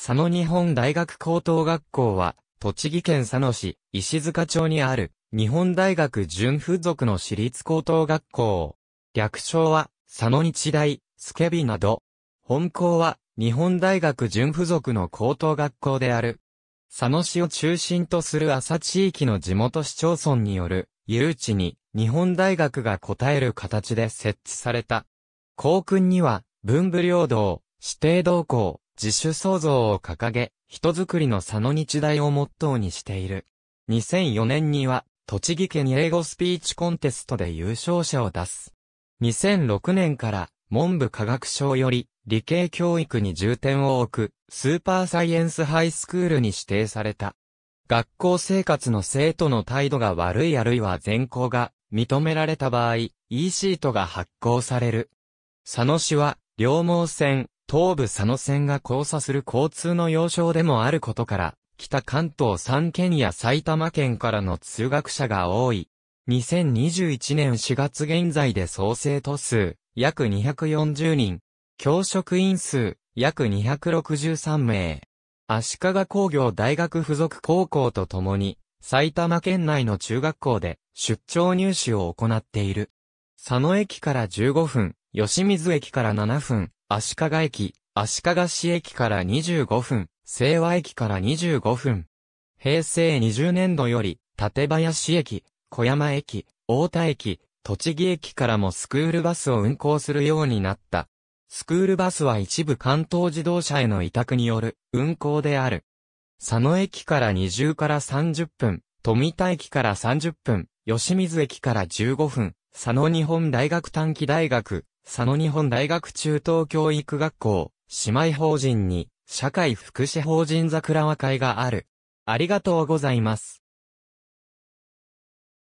佐野日本大学高等学校は、栃木県佐野市、石塚町にある、日本大学準付属の私立高等学校。略称は、佐野日大、スケビなど。本校は、日本大学準付属の高等学校である。佐野市を中心とする朝地域の地元市町村による、誘致に、日本大学が応える形で設置された。校訓には、文武両道、指定同校、自主創造を掲げ、人づくりの佐野日大をモットーにしている。2004年には、栃木県英語スピーチコンテストで優勝者を出す。2006年から、文部科学省より、理系教育に重点を置く、スーパーサイエンスハイスクールに指定された。学校生活の生徒の態度が悪いあるいは全校が認められた場合、E シートが発行される。佐野市は、両毛線、東武佐野線が交差する交通の要衝でもあることから、北関東3県や埼玉県からの通学者が多い。2021年4月現在で総生徒数、約240人。教職員数、約263名。足利工業大学附属高校とともに、埼玉県内の中学校で出張入試を行っている。佐野駅から15分、吉水駅から7分、足利駅、足利市駅から25分、清和駅から25分。平成20年度より、館林駅、小山駅、大田駅、栃木駅からもスクールバスを運行するようになった。スクールバスは一部関東自動車への委託による運行である。佐野駅から20から30分、富田駅から30分、吉水駅から15分、佐野日本大学短期大学、佐野日本大学中等教育学校、姉妹法人に、社会福祉法人桜和会がある。ありがとうございます。